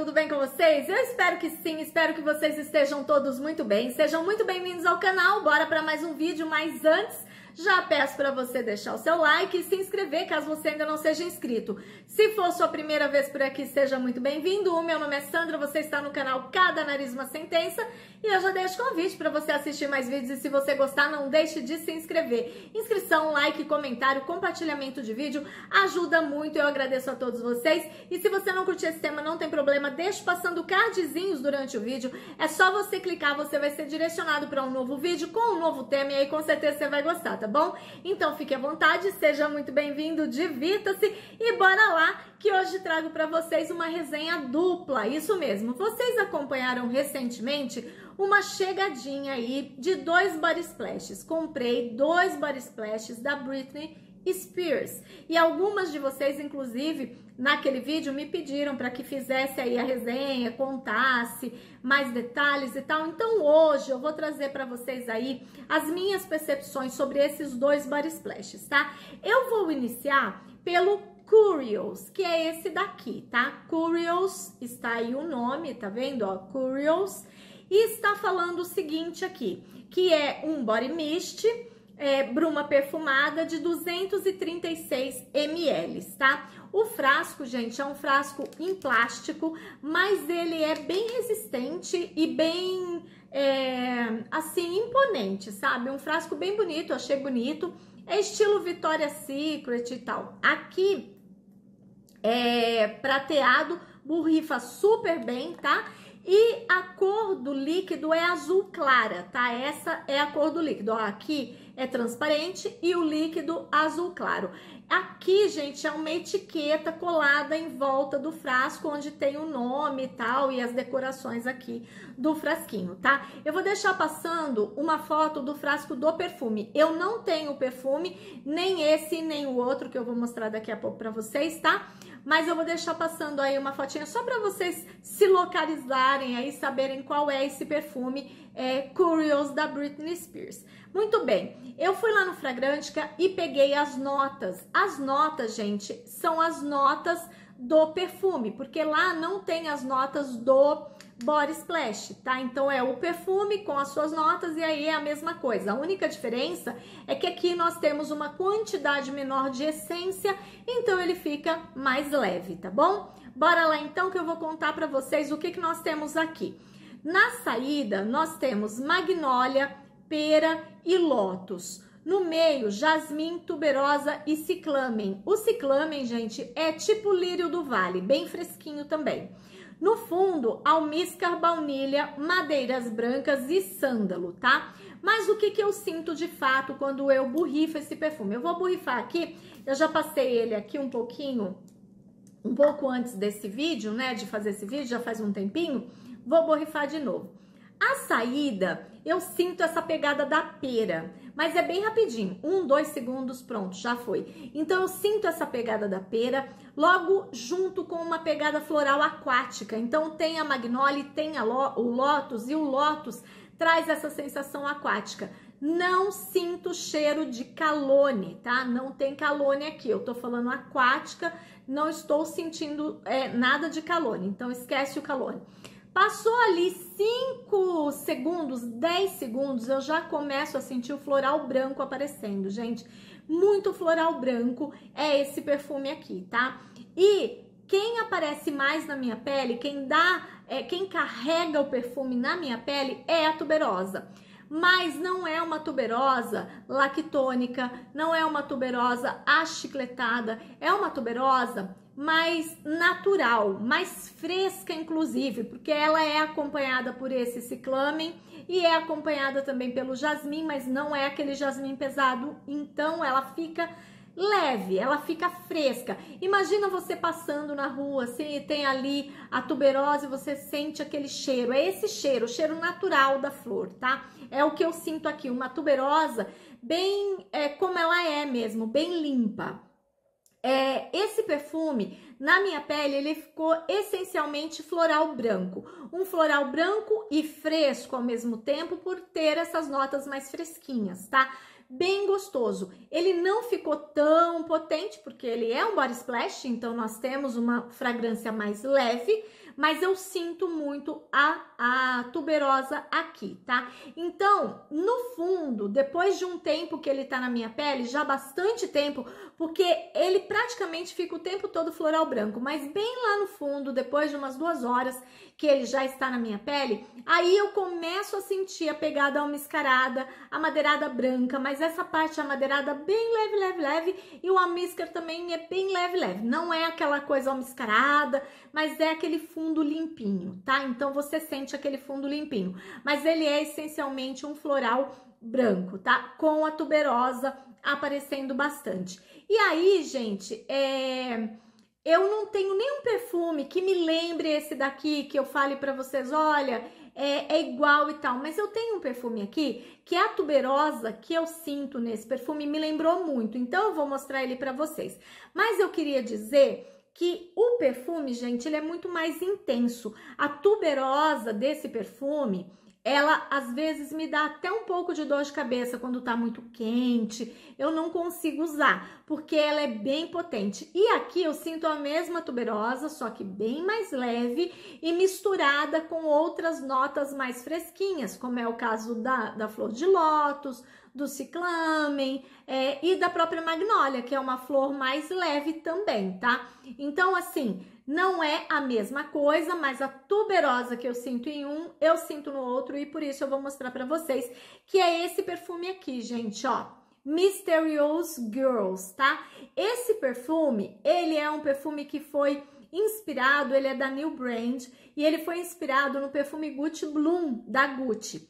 tudo bem com vocês? Eu espero que sim, espero que vocês estejam todos muito bem. Sejam muito bem-vindos ao canal, bora para mais um vídeo, mas antes já peço para você deixar o seu like e se inscrever caso você ainda não seja inscrito. Se for sua primeira vez por aqui, seja muito bem-vindo. O meu nome é Sandra, você está no canal Cada Nariz Uma Sentença e eu já deixo convite para você assistir mais vídeos e se você gostar, não deixe de se inscrever. Inscrição, like, comentário, compartilhamento de vídeo ajuda muito. Eu agradeço a todos vocês. E se você não curtiu esse tema, não tem problema, deixo passando cardzinhos durante o vídeo. É só você clicar, você vai ser direcionado para um novo vídeo com um novo tema e aí com certeza você vai gostar, tá bom? Então fique à vontade, seja muito bem-vindo, divirta-se e bora lá que hoje trago para vocês uma resenha dupla. Isso mesmo, vocês acompanharam recentemente uma chegadinha aí de dois body splashes. Comprei dois body splashes da Britney Spears. E algumas de vocês, inclusive, naquele vídeo me pediram para que fizesse aí a resenha, contasse mais detalhes e tal. Então hoje eu vou trazer para vocês aí as minhas percepções sobre esses dois bar splashes, tá? Eu vou iniciar pelo Curios que é esse daqui, tá? Curios está aí o nome, tá vendo? Ó, Curios. E está falando o seguinte aqui, que é um body mist é, bruma perfumada de 236 ml, tá? O frasco, gente, é um frasco em plástico, mas ele é bem resistente e bem, é, assim, imponente, sabe? Um frasco bem bonito, achei bonito. É estilo Vitória Secret e tal. Aqui é prateado, borrifa super bem, tá? E a cor do líquido é azul clara, tá? Essa é a cor do líquido. Ó, aqui é transparente e o líquido azul claro. Aqui, gente, é uma etiqueta colada em volta do frasco, onde tem o nome e tal, e as decorações aqui do frasquinho, tá? Eu vou deixar passando uma foto do frasco do perfume. Eu não tenho perfume, nem esse, nem o outro, que eu vou mostrar daqui a pouco pra vocês, tá? Tá? mas eu vou deixar passando aí uma fotinha só para vocês se localizarem aí, saberem qual é esse perfume é, Curious da Britney Spears. Muito bem, eu fui lá no Fragrântica e peguei as notas. As notas, gente, são as notas do perfume, porque lá não tem as notas do Body Splash, tá? Então é o perfume com as suas notas e aí é a mesma coisa. A única diferença é que aqui nós temos uma quantidade menor de essência, então ele fica mais leve, tá bom? Bora lá então que eu vou contar para vocês o que, que nós temos aqui. Na saída nós temos magnólia, pera e lótus. No meio, jasmim, tuberosa e ciclamen. O ciclamen, gente, é tipo lírio do vale, bem fresquinho também. No fundo, almíscar, baunilha, madeiras brancas e sândalo, tá? Mas o que, que eu sinto de fato quando eu borrifo esse perfume? Eu vou borrifar aqui, eu já passei ele aqui um pouquinho, um pouco antes desse vídeo, né? De fazer esse vídeo, já faz um tempinho. Vou borrifar de novo. A saída, eu sinto essa pegada da pera. Mas é bem rapidinho, um, dois segundos, pronto, já foi. Então eu sinto essa pegada da pera, logo junto com uma pegada floral aquática. Então tem a magnólia, tem a o lótus e o lótus traz essa sensação aquática. Não sinto cheiro de calone, tá? Não tem calone aqui. Eu tô falando aquática, não estou sentindo é, nada de calone. Então esquece o calone. Passou ali 5 segundos, 10 segundos, eu já começo a sentir o floral branco aparecendo, gente. Muito floral branco é esse perfume aqui, tá? E quem aparece mais na minha pele, quem dá, é, quem carrega o perfume na minha pele é a tuberosa mas não é uma tuberosa lactônica, não é uma tuberosa achicletada, é uma tuberosa mais natural, mais fresca, inclusive, porque ela é acompanhada por esse ciclamen e é acompanhada também pelo jasmim, mas não é aquele jasmim pesado, então ela fica leve, ela fica fresca. Imagina você passando na rua, se assim, tem ali a tuberose, você sente aquele cheiro. É esse cheiro, o cheiro natural da flor, tá? É o que eu sinto aqui, uma tuberosa bem é, como ela é mesmo, bem limpa. É, esse perfume, na minha pele, ele ficou essencialmente floral branco. Um floral branco e fresco ao mesmo tempo, por ter essas notas mais fresquinhas, tá? Bem gostoso. Ele não ficou tão potente, porque ele é um body splash, então nós temos uma fragrância mais leve, mas eu sinto muito a, a tuberosa aqui, tá? Então, no fundo, depois de um tempo que ele tá na minha pele, já bastante tempo, porque ele praticamente fica o tempo todo floral branco, mas bem lá no fundo, depois de umas duas horas que ele já está na minha pele, aí eu começo a sentir a pegada almiscarada, a madeirada branca, mas essa parte é a madeirada bem leve, leve, leve, e o almíscar também é bem leve, leve. Não é aquela coisa almiscarada, mas é aquele fundo fundo limpinho, tá? Então você sente aquele fundo limpinho, mas ele é essencialmente um floral branco, tá? Com a tuberosa aparecendo bastante. E aí, gente, é... eu não tenho nenhum perfume que me lembre esse daqui, que eu fale para vocês, olha, é, é, igual e tal. Mas eu tenho um perfume aqui que é a tuberosa que eu sinto nesse perfume me lembrou muito. Então eu vou mostrar ele para vocês. Mas eu queria dizer que o perfume, gente, ele é muito mais intenso. A tuberosa desse perfume, ela às vezes me dá até um pouco de dor de cabeça quando tá muito quente. Eu não consigo usar, porque ela é bem potente. E aqui eu sinto a mesma tuberosa, só que bem mais leve e misturada com outras notas mais fresquinhas, como é o caso da, da flor de lótus, do ciclamen é, e da própria magnólia, que é uma flor mais leve também, tá? Então, assim, não é a mesma coisa, mas a tuberosa que eu sinto em um, eu sinto no outro e por isso eu vou mostrar para vocês que é esse perfume aqui, gente, ó. Mysterious Girls, tá? Esse perfume, ele é um perfume que foi inspirado, ele é da New Brand e ele foi inspirado no perfume Gucci Bloom da Gucci.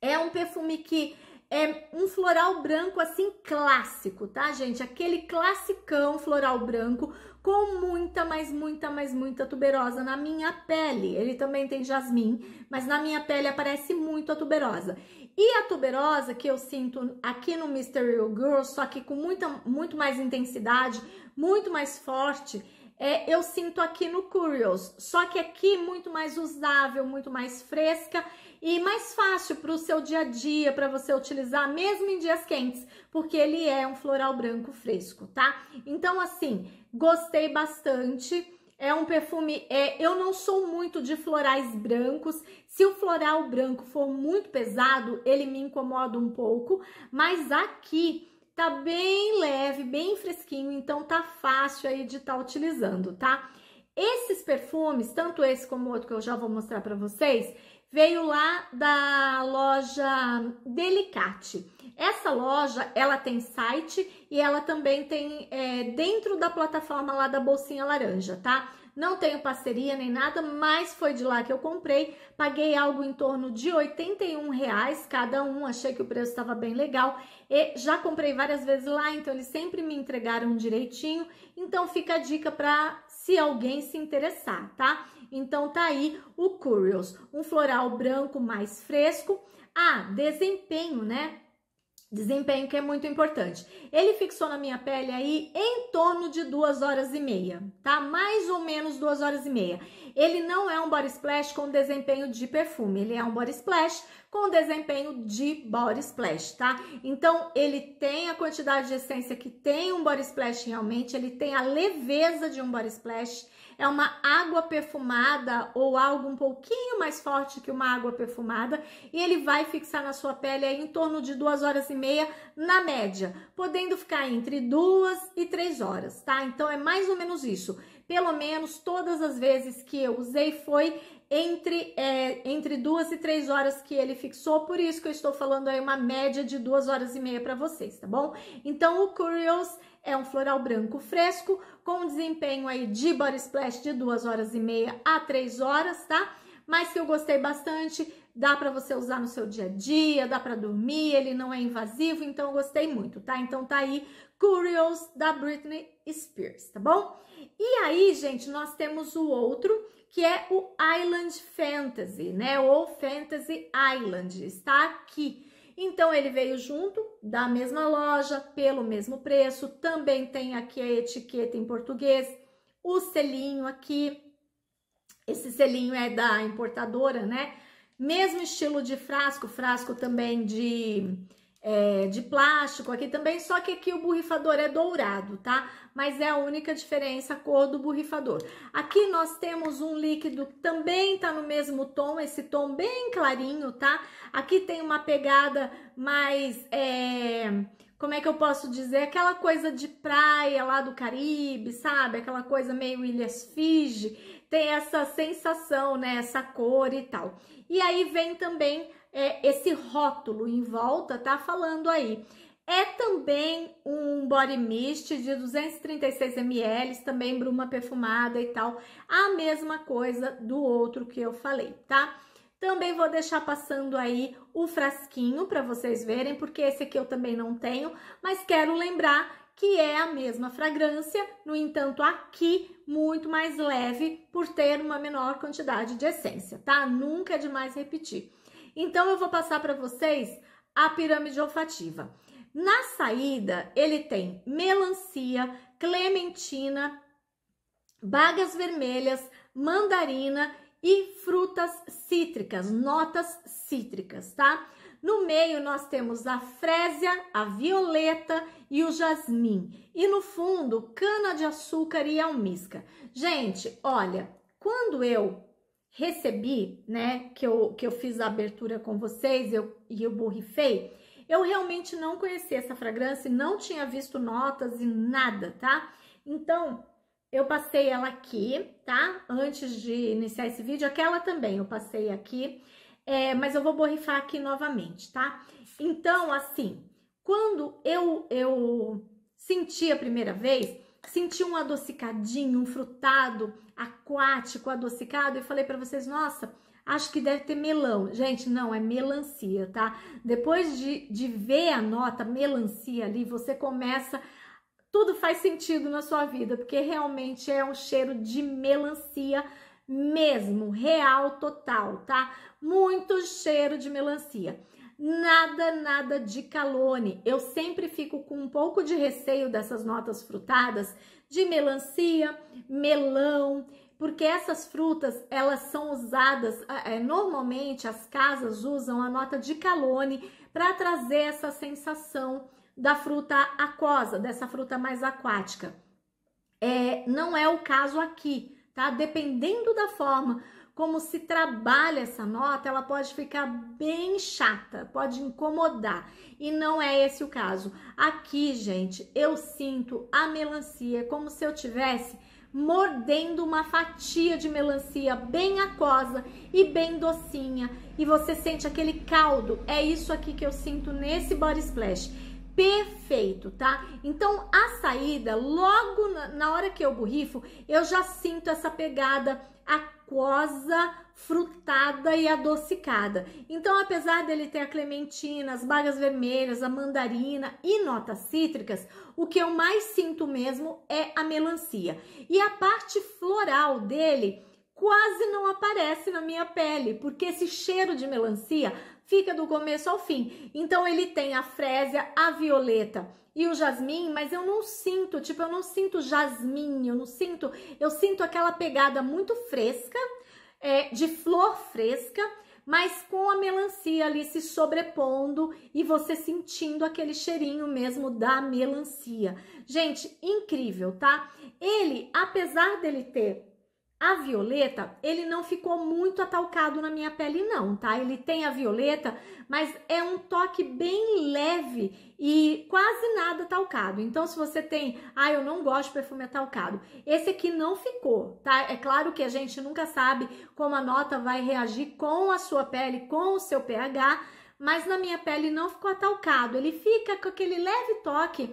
É um perfume que é um floral branco assim clássico, tá, gente? Aquele classicão floral branco com muita, mas muita, mas muita tuberosa na minha pele. Ele também tem jasmim, mas na minha pele aparece muito a tuberosa. E a tuberosa que eu sinto aqui no Mystery Girl, só que com muita, muito mais intensidade, muito mais forte, é, eu sinto aqui no Curious. Só que aqui muito mais usável, muito mais fresca e mais fácil para o seu dia a dia, para você utilizar mesmo em dias quentes, porque ele é um floral branco fresco, tá? Então, assim, gostei bastante. É um perfume. É, eu não sou muito de florais brancos. Se o floral branco for muito pesado, ele me incomoda um pouco. Mas aqui Tá bem leve, bem fresquinho, então tá fácil aí de estar tá utilizando, tá? Esses perfumes, tanto esse como o outro que eu já vou mostrar para vocês, veio lá da loja Delicate. Essa loja, ela tem site e ela também tem é, dentro da plataforma lá da Bolsinha Laranja, tá? não tenho parceria nem nada, mas foi de lá que eu comprei. Paguei algo em torno de 81 reais cada um, achei que o preço estava bem legal e já comprei várias vezes lá, então eles sempre me entregaram direitinho. Então fica a dica para se alguém se interessar, tá? Então tá aí o Curios, um floral branco mais fresco. Ah, desempenho, né? Desempenho que é muito importante. Ele fixou na minha pele aí em torno de duas horas e meia, tá? Mais ou menos duas horas e meia ele não é um body splash com desempenho de perfume, ele é um body splash com desempenho de body splash, tá? Então, ele tem a quantidade de essência que tem um body splash realmente, ele tem a leveza de um body splash, é uma água perfumada ou algo um pouquinho mais forte que uma água perfumada e ele vai fixar na sua pele aí em torno de duas horas e meia na média, podendo ficar entre duas e três horas, tá? Então é mais ou menos isso pelo menos todas as vezes que eu usei foi entre, é, entre duas e três horas que ele fixou, por isso que eu estou falando aí uma média de duas horas e meia para vocês, tá bom? Então o Curious é um floral branco fresco com desempenho aí de body splash de duas horas e meia a três horas, tá? Mas que eu gostei bastante, dá para você usar no seu dia a dia, dá para dormir, ele não é invasivo, então eu gostei muito, tá? Então tá aí Curious da Britney Spears, tá bom? E aí, gente, nós temos o outro que é o Island Fantasy, né? Ou Fantasy Island, está aqui. Então ele veio junto da mesma loja, pelo mesmo preço. Também tem aqui a etiqueta em português, o selinho aqui. Esse selinho é da importadora, né? Mesmo estilo de frasco, frasco também de, é, de plástico aqui também, só que aqui o borrifador é dourado, tá? Mas é a única diferença a cor do borrifador. Aqui nós temos um líquido também tá no mesmo tom, esse tom bem clarinho, tá? Aqui tem uma pegada mais, é, como é que eu posso dizer? Aquela coisa de praia lá do Caribe, sabe? Aquela coisa meio Ilhas Fiji ter essa sensação, né? Essa cor e tal. E aí vem também é, esse rótulo em volta, tá falando aí. É também um body mist de 236 ml, também bruma perfumada e tal. A mesma coisa do outro que eu falei, tá? Também vou deixar passando aí o frasquinho para vocês verem, porque esse aqui eu também não tenho, mas quero lembrar que é a mesma fragrância, no entanto, aqui muito mais leve por ter uma menor quantidade de essência, tá? Nunca é demais repetir. Então, eu vou passar para vocês a pirâmide olfativa. Na saída, ele tem melancia, clementina, bagas vermelhas, mandarina e frutas cítricas, notas cítricas, tá? No meio nós temos a frésia, a violeta e o jasmim. E no fundo, cana de açúcar e almíscar. Gente, olha, quando eu recebi, né, que eu, que eu fiz a abertura com vocês eu, e eu borrifei, eu realmente não conhecia essa fragrância, não tinha visto notas e nada, tá? Então, eu passei ela aqui, tá? Antes de iniciar esse vídeo, aquela também eu passei aqui é, mas eu vou borrifar aqui novamente, tá? Então, assim, quando eu, eu senti a primeira vez, senti um adocicadinho, um frutado, aquático, adocicado, e falei para vocês, nossa, acho que deve ter melão. Gente, não, é melancia, tá? Depois de, de ver a nota melancia ali, você começa. Tudo faz sentido na sua vida, porque realmente é um cheiro de melancia mesmo, real, total, tá? muito cheiro de melancia. Nada, nada de calone. Eu sempre fico com um pouco de receio dessas notas frutadas de melancia, melão, porque essas frutas elas são usadas é, normalmente as casas usam a nota de calone para trazer essa sensação da fruta aquosa dessa fruta mais aquática é, não é o caso aqui tá dependendo da forma como se trabalha essa nota, ela pode ficar bem chata, pode incomodar. E não é esse o caso. Aqui, gente, eu sinto a melancia como se eu tivesse mordendo uma fatia de melancia bem aquosa e bem docinha, e você sente aquele caldo. É isso aqui que eu sinto nesse body splash. Perfeito, tá? Então a saída, logo na, hora que eu borrifo, eu já sinto essa pegada aqui aquosa, frutada e adocicada. Então, apesar dele ter a clementina, as bagas vermelhas, a mandarina e notas cítricas, o que eu mais sinto mesmo é a melancia. E a parte floral dele quase não aparece na minha pele, porque esse cheiro de melancia fica do começo ao fim. Então ele tem a frésia, a violeta e o jasmim, mas eu não sinto, tipo, eu não sinto jasmim, eu não sinto, eu sinto aquela pegada muito fresca, é, de flor fresca, mas com a melancia ali se sobrepondo e você sentindo aquele cheirinho mesmo da melancia. Gente, incrível, tá? Ele, apesar dele ter a violeta, ele não ficou muito atalcado na minha pele não, tá? Ele tem a violeta, mas é um toque bem leve e quase nada talcado. Então, se você tem, ah, eu não gosto de perfume atalcado, esse aqui não ficou, tá? É claro que a gente nunca sabe como a nota vai reagir com a sua pele, com o seu pH, mas na minha pele não ficou atalcado. Ele fica com aquele leve toque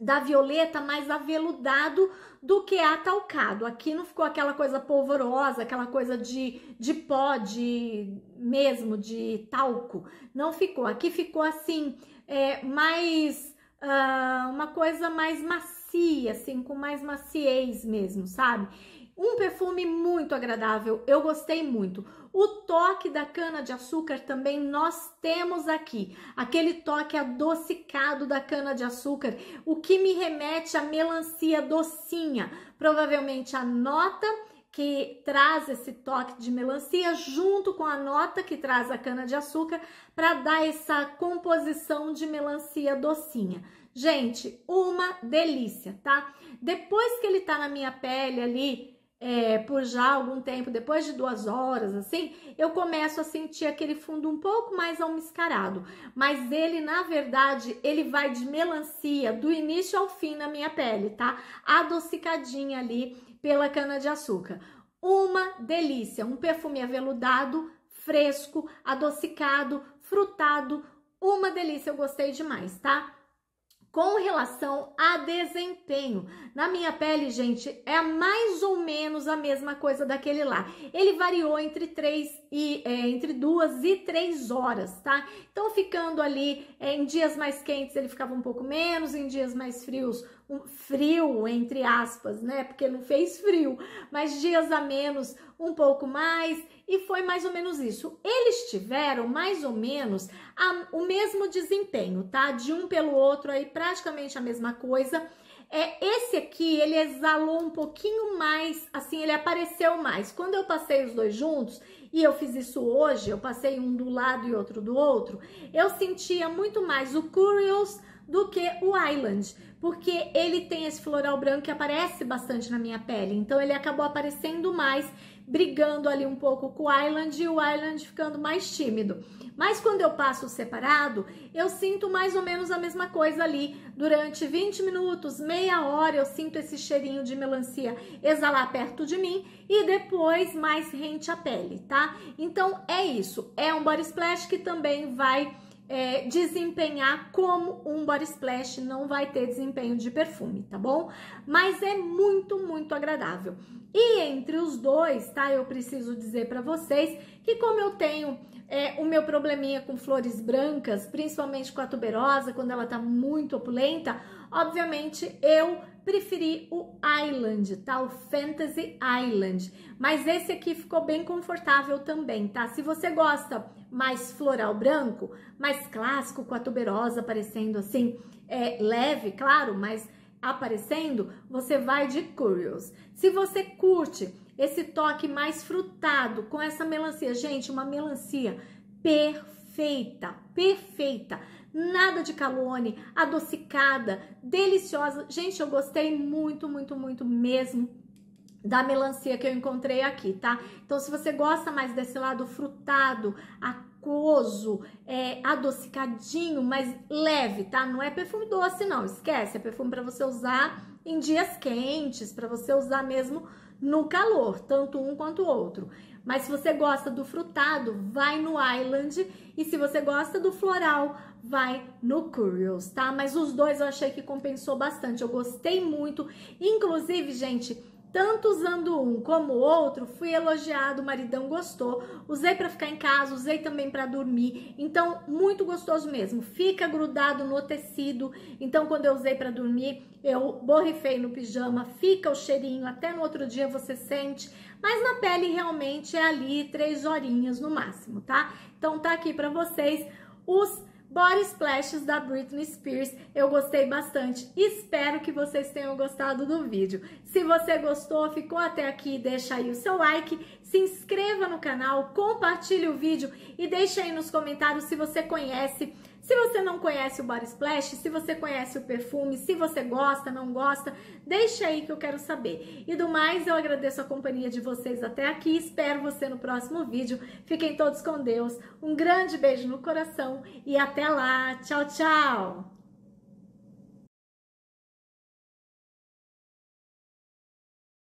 da violeta mais aveludado do que atalcado. Aqui não ficou aquela coisa polvorosa, aquela coisa de, de pó, de mesmo, de talco. Não ficou. Aqui ficou assim, é, mais uh, uma coisa mais macia, assim, com mais maciez mesmo, sabe? Um perfume muito agradável, eu gostei muito. O toque da cana-de-açúcar também nós temos aqui, aquele toque adocicado da cana-de-açúcar, o que me remete à melancia docinha, provavelmente a nota que traz esse toque de melancia junto com a nota que traz a cana de açúcar para dar essa composição de melancia docinha. Gente, uma delícia, tá? Depois que ele tá na minha pele ali, é, por já algum tempo, depois de duas horas, assim, eu começo a sentir aquele fundo um pouco mais almiscarado. Mas ele, na verdade, ele vai de melancia do início ao fim na minha pele, tá? Adocicadinha ali pela cana-de-açúcar. Uma delícia, um perfume aveludado, fresco, adocicado, frutado, uma delícia, eu gostei demais, tá? com relação a desempenho. Na minha pele, gente, é mais ou menos a mesma coisa daquele lá. Ele variou entre três e é, entre duas e três horas, tá? Então, ficando ali é, em dias mais quentes, ele ficava um pouco menos, em dias mais frios, um frio, entre aspas, né? Porque não fez frio, mas dias a menos, um pouco mais, e foi mais ou menos isso. Eles tiveram mais ou menos a, o mesmo desempenho, tá? De um pelo outro aí, praticamente a mesma coisa. É, esse aqui, ele exalou um pouquinho mais, assim, ele apareceu mais. Quando eu passei os dois juntos, e eu fiz isso hoje, eu passei um do lado e outro do outro, eu sentia muito mais o Curious do que o Island, porque ele tem esse floral branco que aparece bastante na minha pele, então ele acabou aparecendo mais, brigando ali um pouco com o Island e o Island ficando mais tímido. Mas quando eu passo separado, eu sinto mais ou menos a mesma coisa ali. Durante 20 minutos, meia hora, eu sinto esse cheirinho de melancia exalar perto de mim e depois mais rente à pele, tá? Então é isso. É um body splash que também vai é, desempenhar como um body splash, não vai ter desempenho de perfume, tá bom? Mas é muito, muito agradável. E entre os dois, tá? Eu preciso dizer para vocês que como eu tenho é, o meu probleminha com flores brancas, principalmente com a tuberosa, quando ela tá muito opulenta, obviamente eu preferi o Island, tá? O Fantasy Island. Mas esse aqui ficou bem confortável também, tá? Se você gosta mais floral branco, mais clássico, com a tuberosa aparecendo assim, é, leve, claro, mas aparecendo, você vai de Curious. Se você curte esse toque mais frutado com essa melancia, gente, uma melancia perfeita, perfeita. Nada de calone, adocicada, deliciosa. Gente, eu gostei muito, muito, muito mesmo da melancia que eu encontrei aqui, tá? Então, se você gosta mais desse lado frutado, aquoso, é, adocicadinho, mas leve, tá? Não é perfume doce, não. Esquece, é perfume para você usar em dias quentes, para você usar mesmo no calor, tanto um quanto o outro. Mas se você gosta do frutado, vai no Island. E se você gosta do floral, vai no Curious, tá? Mas os dois eu achei que compensou bastante. Eu gostei muito. Inclusive, gente, tanto usando um como o outro, fui elogiado, o maridão gostou. Usei para ficar em casa, usei também para dormir. Então, muito gostoso mesmo. Fica grudado no tecido. Então, quando eu usei para dormir, eu borrifei no pijama, fica o cheirinho, até no outro dia você sente. Mas na pele realmente é ali três horinhas no máximo, tá? Então tá aqui para vocês os Body Splashes da Britney Spears. Eu gostei bastante. Espero que vocês tenham gostado do vídeo. Se você gostou, ficou até aqui, deixa aí o seu like, se inscreva no canal, compartilhe o vídeo e deixa aí nos comentários se você conhece se você não conhece o Body Splash, se você conhece o perfume, se você gosta, não gosta, deixa aí que eu quero saber. E do mais, eu agradeço a companhia de vocês até aqui. Espero você no próximo vídeo. Fiquem todos com Deus. Um grande beijo no coração e até lá. Tchau, tchau.